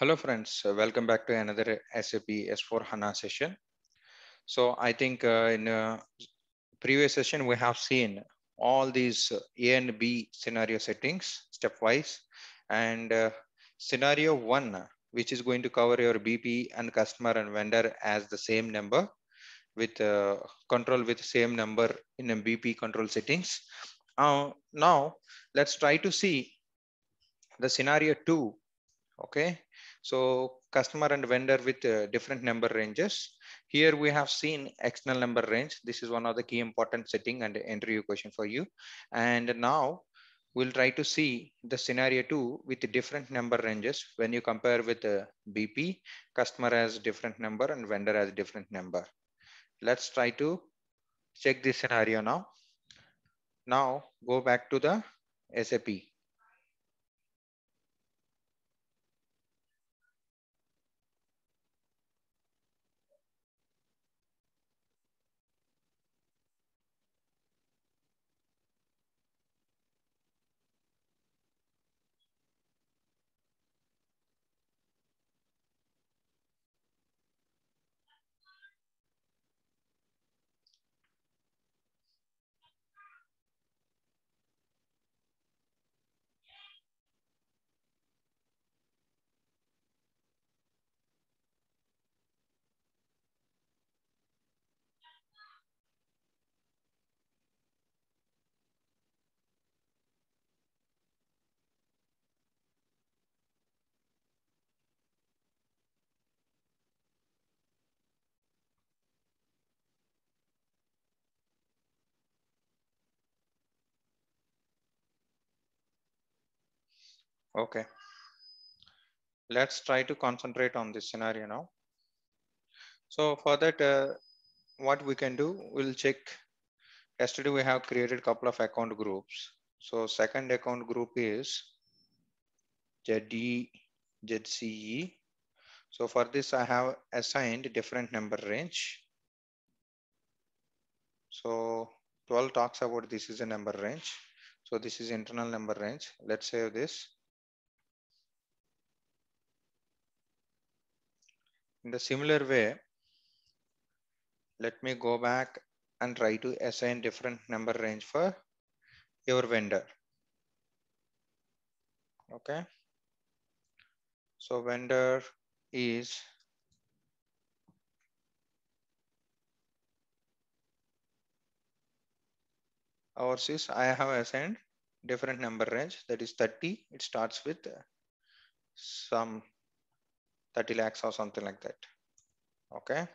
Hello friends, uh, welcome back to another SAP S4 HANA session. So I think uh, in a uh, previous session, we have seen all these uh, A and B scenario settings stepwise and uh, scenario one, which is going to cover your BP and customer and vendor as the same number with uh, control with same number in BP control settings. now let's try to see the scenario two okay so customer and vendor with uh, different number ranges here we have seen external number range this is one of the key important setting and entry question for you and now we'll try to see the scenario two with different number ranges when you compare with uh, bp customer has different number and vendor has different number let's try to check this scenario now now go back to the sap Okay. Let's try to concentrate on this scenario now. So for that, uh, what we can do, we'll check. Yesterday we have created a couple of account groups. So second account group is ZD, ZCE. So for this, I have assigned different number range. So 12 talks about this is a number range. So this is internal number range. Let's save this. In the similar way, let me go back and try to assign different number range for your vendor. Okay. So vendor is ours is I have assigned different number range that is 30. It starts with some 30 lakhs or something like that. Okay.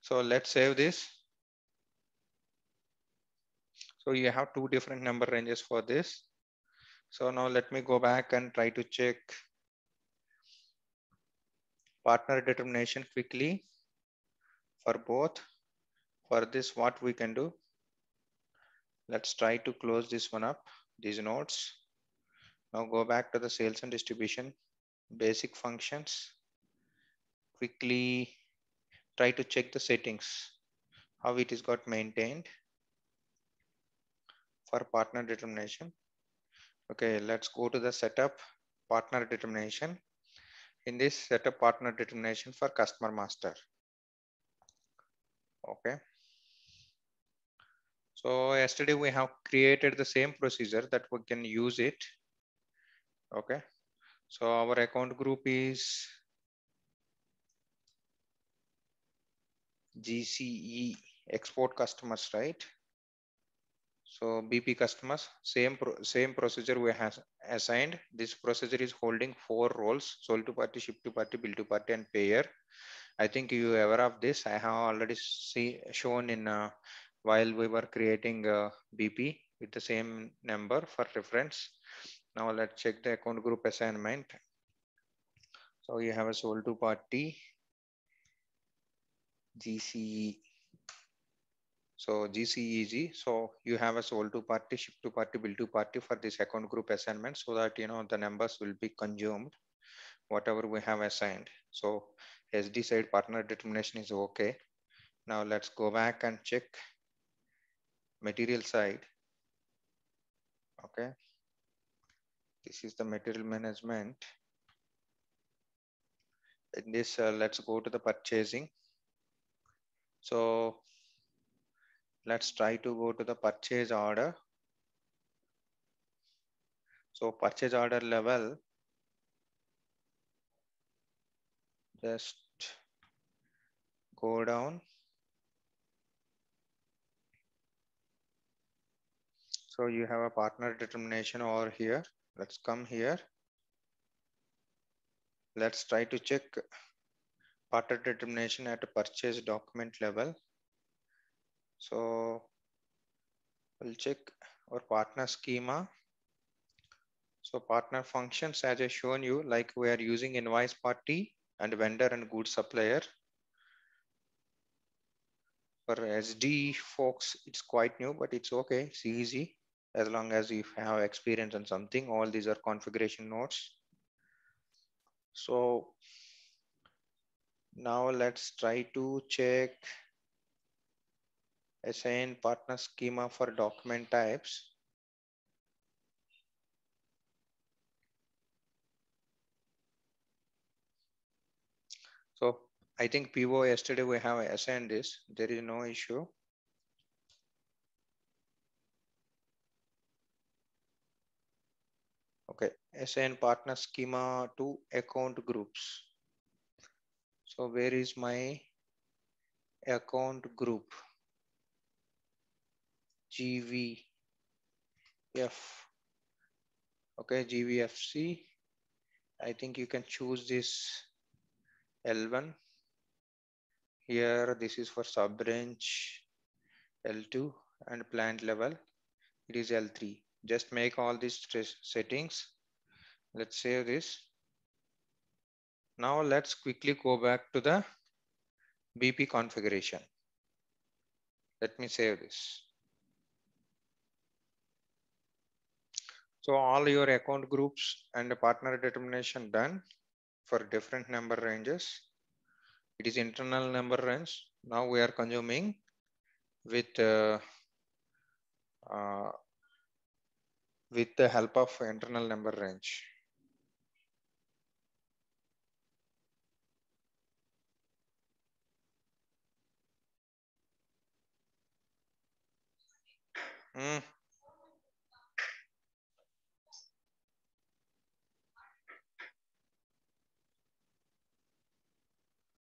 So let's save this. So you have two different number ranges for this. So now let me go back and try to check partner determination quickly for both. For this, what we can do? Let's try to close this one up, these nodes. Now go back to the sales and distribution basic functions quickly try to check the settings, how it is got maintained for partner determination. Okay, let's go to the setup partner determination. In this setup partner determination for customer master. Okay. So yesterday we have created the same procedure that we can use it. Okay. So our account group is GCE export customers, right? So BP customers, same pro same procedure we have assigned. This procedure is holding four roles, sole to party, ship to party, bill to party, and payer. I think you aware of this. I have already see, shown in uh, while we were creating uh, BP with the same number for reference. Now let's check the account group assignment. So you have a sole to party GCE. So GCEG, so you have a sole to party, ship to party, bill to party for the second group assignment so that, you know, the numbers will be consumed, whatever we have assigned. So SD side partner determination is okay. Now let's go back and check material side. Okay. This is the material management. In this, uh, let's go to the purchasing. So let's try to go to the purchase order. So purchase order level, just go down. So you have a partner determination over here. Let's come here. Let's try to check partner determination at a purchase document level. So we'll check our partner schema. So partner functions, as I shown you, like we are using invoice party and vendor and goods supplier. For SD folks, it's quite new, but it's okay. It's easy as long as you have experience on something. All these are configuration nodes. So now let's try to check assign partner schema for document types. So I think PO yesterday we have assigned this. There is no issue. Okay, assign partner schema to account groups. So where is my account group? GVF. Okay, GVFC. I think you can choose this L1. Here, this is for sub range L2 and plant level. It is L3. Just make all these settings. Let's save this. Now let's quickly go back to the BP configuration. Let me save this. So all your account groups and partner determination done for different number ranges. It is internal number range. Now we are consuming with uh, uh, with the help of internal number range. Mm.